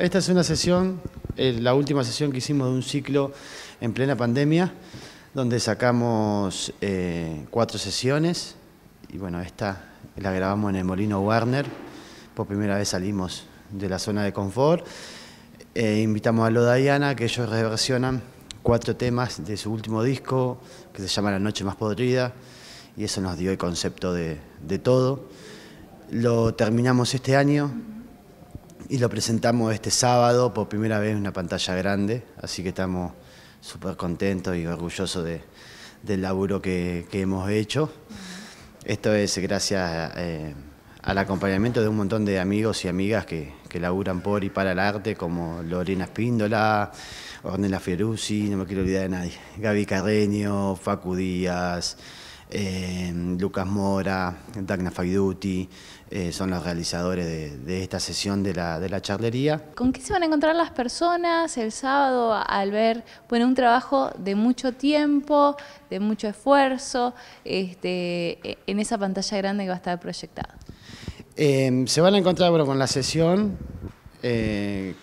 Esta es una sesión, la última sesión que hicimos de un ciclo en plena pandemia, donde sacamos eh, cuatro sesiones y bueno, esta la grabamos en el Molino Warner. Por primera vez salimos de la zona de confort. Eh, invitamos a Loda Diana, que ellos reversionan cuatro temas de su último disco, que se llama La Noche Más Podrida, y eso nos dio el concepto de todo. Lo terminamos este año y lo presentamos este sábado por primera vez en una pantalla grande, así que estamos súper contentos y orgullosos de, del laburo que, hemos hecho. Esto es gracias eh, al acompañamiento de un montón de amigos y amigas que, que laburan por y para el arte, como Lorena Espíndola, Ornella Fieruzzi, no me quiero olvidar de nadie, Gaby Carreño, Facu Díaz, eh, Lucas Mora, Dagna Faiduti, eh, son los realizadores de, esta sesión de la, charlería. ¿Con qué se van a encontrar las personas el sábado al ver bueno, un trabajo de mucho tiempo, de mucho esfuerzo, este, e, en esa pantalla grande que va a estar proyectada? Eh, se van a encontrar con la sesión, que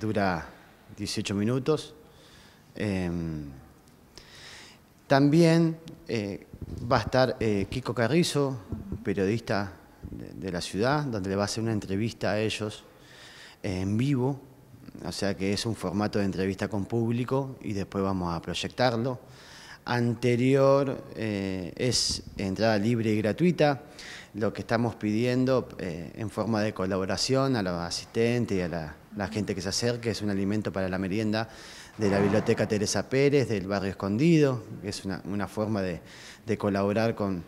dura 18 minutos. también va a estar eh, Kiko Carrizo, periodista de, la ciudad, donde le va a hacer una entrevista a ellos en vivo, o sea que es un formato de entrevista con público y después vamos a proyectarlo. Anterior eh, es entrada libre y gratuita, lo que estamos pidiendo eh, en forma de colaboración a los asistentes y a la la gente que se acerque, es un alimento para la merienda de la Biblioteca Teresa Pérez, del Barrio Escondido, es una, forma de, colaborar con,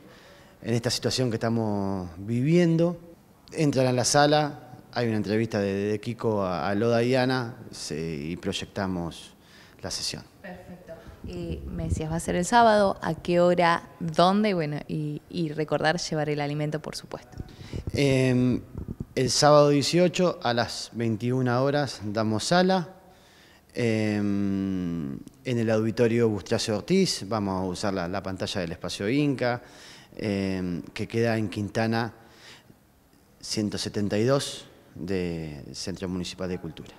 en esta situación que estamos viviendo. Entran a la sala, hay una entrevista de, Kiko a, Loda y Ana y proyectamos la sesión. Perfecto. Y me decías, va a ser el sábado, ¿a qué hora, dónde? Bueno, y, recordar llevar el alimento, por supuesto. Em, el sábado 18 a las 21 horas damos sala em, en el auditorio Bustracio Ortiz. Vamos a usar la, pantalla del espacio Inca, em, que queda en Quintana 172 del Centro Municipal de Cultura.